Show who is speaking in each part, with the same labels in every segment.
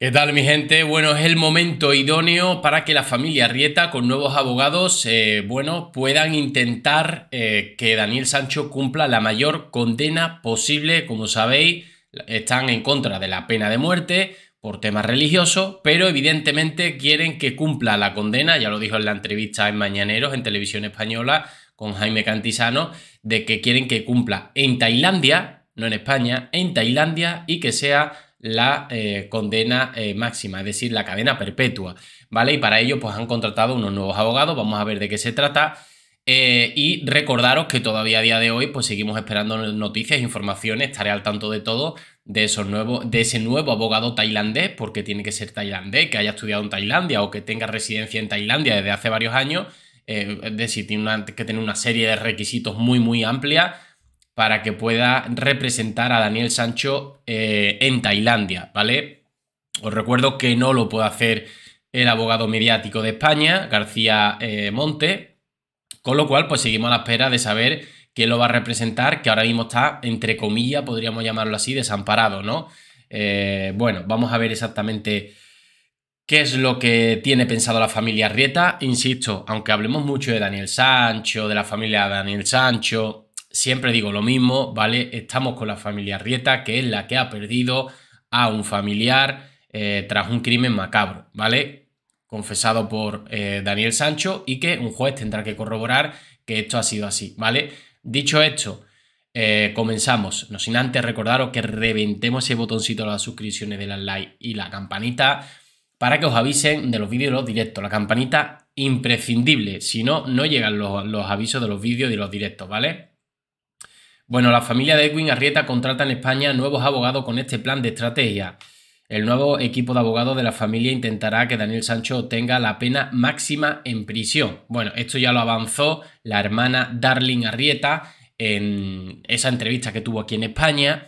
Speaker 1: ¿Qué tal mi gente? Bueno, es el momento idóneo para que la familia Rieta con nuevos abogados, eh, bueno, puedan intentar eh, que Daniel Sancho cumpla la mayor condena posible. Como sabéis, están en contra de la pena de muerte por temas religiosos, pero evidentemente quieren que cumpla la condena, ya lo dijo en la entrevista en Mañaneros, en televisión española, con Jaime Cantizano, de que quieren que cumpla en Tailandia, no en España, en Tailandia y que sea la eh, condena eh, máxima, es decir, la cadena perpetua, ¿vale? Y para ello pues han contratado unos nuevos abogados, vamos a ver de qué se trata. Eh, y recordaros que todavía a día de hoy pues seguimos esperando noticias, informaciones, estaré al tanto de todo de, esos nuevos, de ese nuevo abogado tailandés, porque tiene que ser tailandés, que haya estudiado en Tailandia o que tenga residencia en Tailandia desde hace varios años, es decir, tiene que tener una serie de requisitos muy muy amplia para que pueda representar a Daniel Sancho eh, en Tailandia, ¿vale? Os recuerdo que no lo puede hacer el abogado mediático de España, García eh, Monte, con lo cual pues seguimos a la espera de saber quién lo va a representar, que ahora mismo está, entre comillas, podríamos llamarlo así, desamparado, ¿no? Eh, bueno, vamos a ver exactamente qué es lo que tiene pensado la familia Rieta. Insisto, aunque hablemos mucho de Daniel Sancho, de la familia Daniel Sancho, siempre digo lo mismo, ¿vale? Estamos con la familia Rieta, que es la que ha perdido a un familiar eh, tras un crimen macabro, ¿vale? Confesado por eh, Daniel Sancho y que un juez tendrá que corroborar que esto ha sido así, ¿vale? Dicho esto, eh, comenzamos. No sin antes recordaros que reventemos ese botoncito de las suscripciones de las like y la campanita para que os avisen de los vídeos y los directos. La campanita imprescindible, si no, no llegan los, los avisos de los vídeos y los directos, ¿vale? Bueno, la familia de Edwin Arrieta contrata en España nuevos abogados con este plan de estrategia. El nuevo equipo de abogados de la familia intentará que Daniel Sancho tenga la pena máxima en prisión. Bueno, esto ya lo avanzó la hermana Darling Arrieta en esa entrevista que tuvo aquí en España,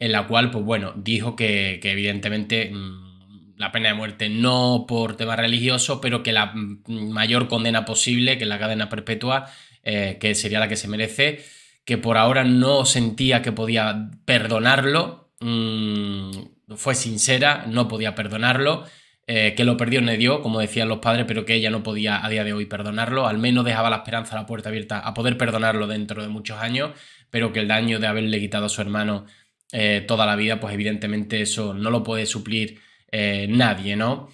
Speaker 1: en la cual, pues bueno, dijo que, evidentemente mm, la pena de muerte no por tema religioso, pero que la mm, mayor condena posible, que la cadena perpetua, eh, que sería la que se merece, que por ahora no sentía que podía perdonarlo, mm, fue sincera, no podía perdonarlo, eh, que lo perdió le dio, como decían los padres, pero que ella no podía a día de hoy perdonarlo, al menos dejaba la esperanza, a la puerta abierta a poder perdonarlo dentro de muchos años, pero que el daño de haberle quitado a su hermano eh, toda la vida, pues evidentemente eso no lo puede suplir eh, nadie, ¿no?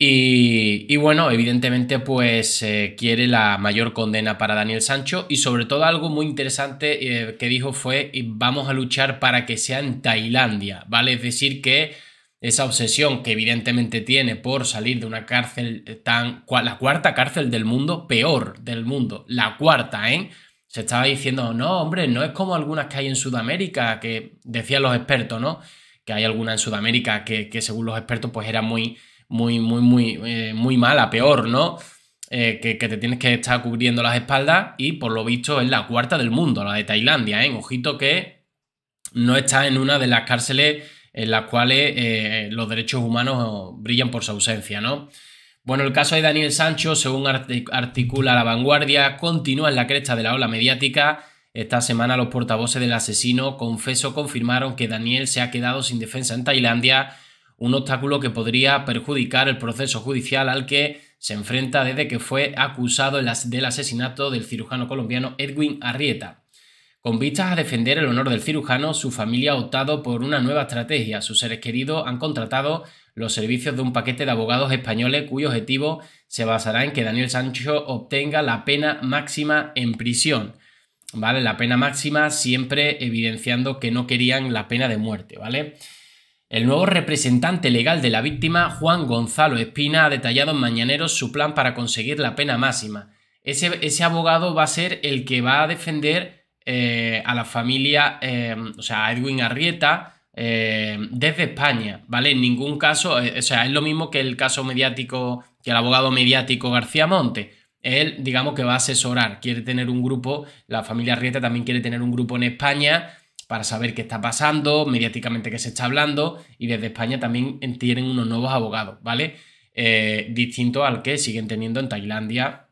Speaker 1: Y, bueno, evidentemente, pues eh, quiere la mayor condena para Daniel Sancho y sobre todo algo muy interesante eh, que dijo fue vamos a luchar para que sea en Tailandia, ¿vale? Es decir, que esa obsesión que evidentemente tiene por salir de una cárcel eh, tan... la cuarta cárcel del mundo, peor del mundo, la cuarta, ¿eh? Se estaba diciendo, no, hombre, no es como algunas que hay en Sudamérica, que decían los expertos, ¿no? Que hay alguna en Sudamérica que, que según los expertos pues era muy muy, muy, muy, eh, muy mala, peor, ¿no? Eh, que, te tienes que estar cubriendo las espaldas y por lo visto es la cuarta del mundo, la de Tailandia, en ¿eh? Ojito que no está en una de las cárceles en las cuales los derechos humanos brillan por su ausencia, ¿no? Bueno, el caso de Daniel Sancho, según articula La Vanguardia, continúa en la cresta de la ola mediática. Esta semana los portavoces del asesino confeso confirmaron que Daniel se ha quedado sin defensa en Tailandia un obstáculo que podría perjudicar el proceso judicial al que se enfrenta desde que fue acusado del asesinato del cirujano colombiano Edwin Arrieta. Con vistas a defender el honor del cirujano, su familia ha optado por una nueva estrategia. Sus seres queridos han contratado los servicios de un paquete de abogados españoles cuyo objetivo se basará en que Daniel Sancho obtenga la pena máxima en prisión. ¿Vale? La pena máxima siempre evidenciando que no querían la pena de muerte, ¿vale? El nuevo representante legal de la víctima, Juan Gonzalo Espina, ha detallado en Mañaneros su plan para conseguir la pena máxima. Ese, abogado va a ser el que va a defender eh, a la familia, eh, o sea, a Edwin Arrieta, eh, desde España, ¿vale? En ningún caso, o sea, es lo mismo que el caso mediático, que el abogado mediático García Monte. Él, digamos que va a asesorar, quiere tener un grupo, la familia Arrieta también quiere tener un grupo en España para saber qué está pasando, mediáticamente qué se está hablando, y desde España también tienen unos nuevos abogados, ¿vale? Eh, distinto al que siguen teniendo en Tailandia.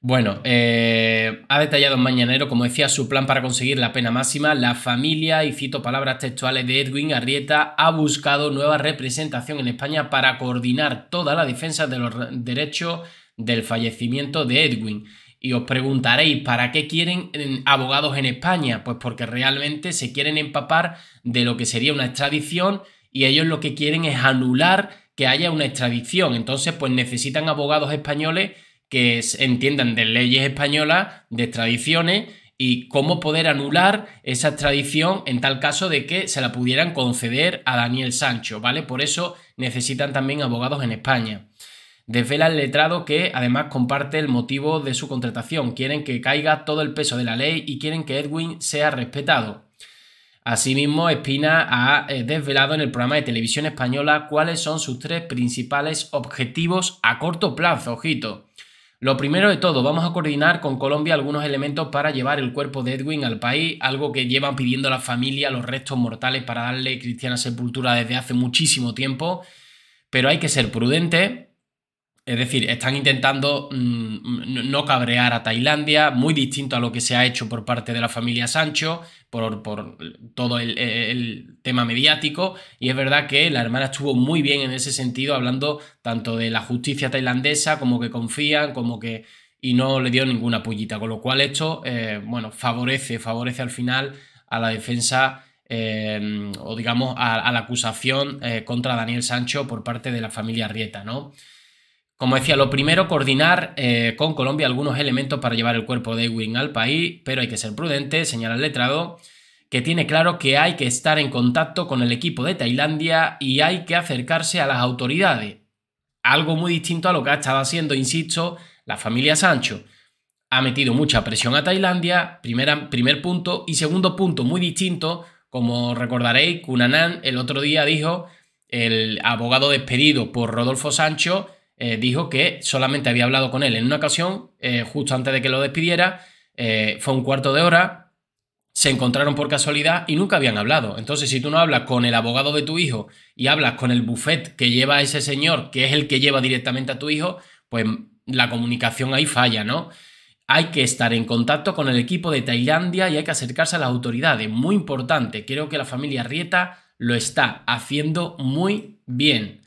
Speaker 1: Bueno, eh, ha detallado en Mañanero, como decía, su plan para conseguir la pena máxima. La familia, y cito palabras textuales de Edwin Arrieta, ha buscado nueva representación en España para coordinar toda la defensa de los derechos del fallecimiento de Edwin y os preguntaréis, ¿para qué quieren eh, abogados en España? Pues porque realmente se quieren empapar de lo que sería una extradición y ellos lo que quieren es anular que haya una extradición. Entonces, pues necesitan abogados españoles que entiendan de leyes españolas, de extradiciones y cómo poder anular esa extradición en tal caso de que se la pudieran conceder a Daniel Sancho, ¿vale? Por eso necesitan también abogados en España. Desvela el letrado que además comparte el motivo de su contratación. Quieren que caiga todo el peso de la ley y quieren que Edwin sea respetado. Asimismo, Espina ha eh, desvelado en el programa de televisión española cuáles son sus tres principales objetivos a corto plazo, ojito. Lo primero de todo, vamos a coordinar con Colombia algunos elementos para llevar el cuerpo de Edwin al país, algo que llevan pidiendo la familia los restos mortales para darle cristiana sepultura desde hace muchísimo tiempo, pero hay que ser prudente es decir, están intentando mm, no cabrear a Tailandia, muy distinto a lo que se ha hecho por parte de la familia Sancho, por, todo el, tema mediático. Y es verdad que la hermana estuvo muy bien en ese sentido, hablando tanto de la justicia tailandesa, como que confían, como que. y no le dio ninguna pullita. Con lo cual, esto, eh, bueno, favorece, favorece al final a la defensa. Eh, o digamos a, la acusación eh, contra Daniel Sancho por parte de la familia Rieta, ¿no? Como decía, lo primero, coordinar eh, con Colombia algunos elementos para llevar el cuerpo de Ewing al país, pero hay que ser prudente, señala el letrado, que tiene claro que hay que estar en contacto con el equipo de Tailandia y hay que acercarse a las autoridades. Algo muy distinto a lo que ha estado haciendo, insisto, la familia Sancho. Ha metido mucha presión a Tailandia, primera, primer punto, y segundo punto, muy distinto, como recordaréis, Cunanan el otro día dijo, el abogado despedido por Rodolfo Sancho, eh, dijo que solamente había hablado con él en una ocasión, eh, justo antes de que lo despidiera, eh, fue un cuarto de hora, se encontraron por casualidad y nunca habían hablado. Entonces, si tú no hablas con el abogado de tu hijo y hablas con el buffet que lleva ese señor, que es el que lleva directamente a tu hijo, pues la comunicación ahí falla, ¿no? Hay que estar en contacto con el equipo de Tailandia y hay que acercarse a las autoridades. Muy importante, creo que la familia Rieta lo está haciendo muy bien.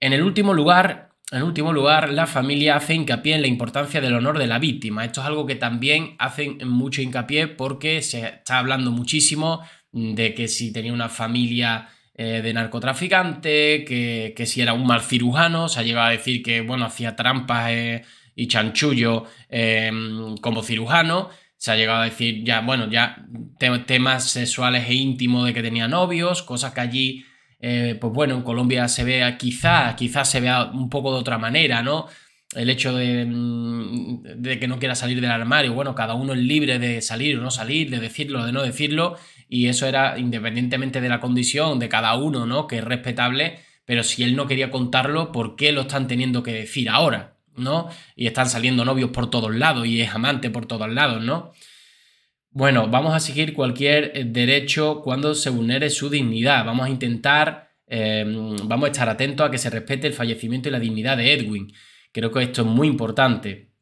Speaker 1: En el último lugar, en último lugar, la familia hace hincapié en la importancia del honor de la víctima. Esto es algo que también hacen mucho hincapié porque se está hablando muchísimo de que si tenía una familia eh, de narcotraficante, que, si era un mal cirujano, se ha llegado a decir que, bueno, hacía trampas eh, y chanchullo em, como cirujano, se ha llegado a decir ya, bueno, ya temas sexuales e íntimos de que tenía novios, cosas que allí eh, pues bueno, en Colombia se vea quizá, quizá se vea un poco de otra manera, ¿no? El hecho mm, de, que no quiera salir del armario, bueno, cada uno es libre de salir o no salir, de decirlo o de no decirlo, y eso era independientemente de la condición de cada uno, ¿no? Que es respetable, pero si él no quería contarlo, ¿por qué lo están teniendo que decir ahora? ¿No? Y están saliendo novios por todos lados y es amante por todos lados, ¿no? bueno, vamos a seguir cualquier eh, derecho cuando se vulnere su dignidad. Vamos a intentar, em, vamos a estar atentos a que se respete el fallecimiento y la dignidad de Edwin. Creo que esto es muy importante.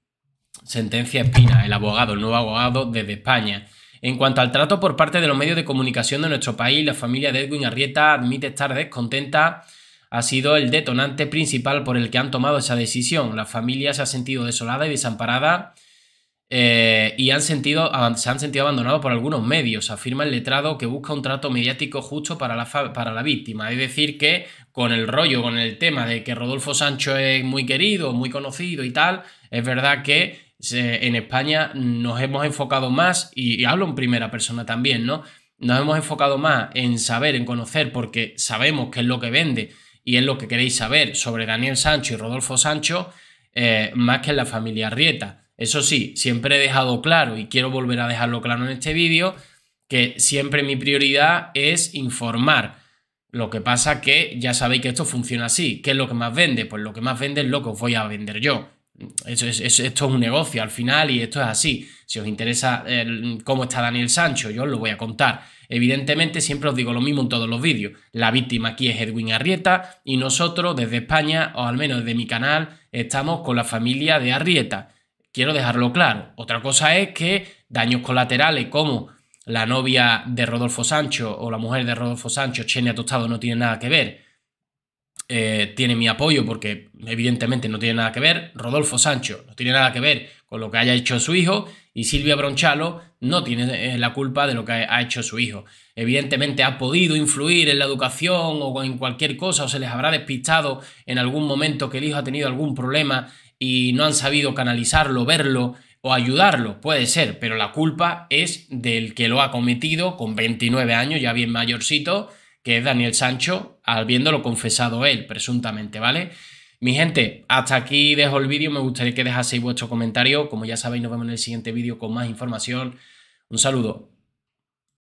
Speaker 1: Sentencia Espina, el abogado, el nuevo abogado desde España. En cuanto al trato por parte de los medios de comunicación de nuestro país, la familia de Edwin Arrieta admite estar descontenta. Ha sido el detonante principal por el que han tomado esa decisión. La familia se ha sentido desolada y desamparada eh, y han sentido, se han sentido abandonados por algunos medios, afirma el letrado que busca un trato mediático justo para la, víctima. Es decir, que con el rollo, con el tema de que Rodolfo Sancho es muy querido, muy conocido y tal, es verdad que en España nos hemos enfocado más, y, hablo en primera persona también, ¿no? Nos hemos enfocado más en saber, en conocer, porque sabemos qué es lo que vende y es lo que queréis saber sobre Daniel Sancho y Rodolfo Sancho, eh, más que en la familia Rieta. Eso sí, siempre he dejado claro y quiero volver a dejarlo claro en este vídeo que siempre mi prioridad es informar. Lo que pasa que ya sabéis que esto funciona así. ¿Qué es lo que más vende? Pues lo que más vende es lo que os voy a vender yo. Eso es, esto es un negocio al final y esto es así. Si os interesa eh, cómo está Daniel Sancho, yo os lo voy a contar. Evidentemente, siempre os digo lo mismo en todos los vídeos. La víctima aquí es Edwin Arrieta y nosotros desde España, o al menos desde mi canal, estamos con la familia de Arrieta quiero dejarlo claro. Otra cosa es que daños colaterales como la novia de Rodolfo Sancho o la mujer de Rodolfo Sancho, Chenia Tostado, no tiene nada que ver. Eh, tiene mi apoyo porque evidentemente no tiene nada que ver. Rodolfo Sancho no tiene nada que ver con lo que haya hecho su hijo y Silvia Bronchalo no tiene eh, la culpa de lo que ha hecho su hijo. Evidentemente ha podido influir en la educación o en cualquier cosa o se les habrá despistado en algún momento que el hijo ha tenido algún problema y no han sabido canalizarlo, verlo o ayudarlo, puede ser, pero la culpa es del que lo ha cometido con 29 años, ya bien mayorcito, que es Daniel Sancho, habiéndolo confesado él, presuntamente, ¿vale? Mi gente, hasta aquí dejo el vídeo, me gustaría que dejaseis vuestro comentario, como ya sabéis nos vemos en el siguiente vídeo con más información, un saludo.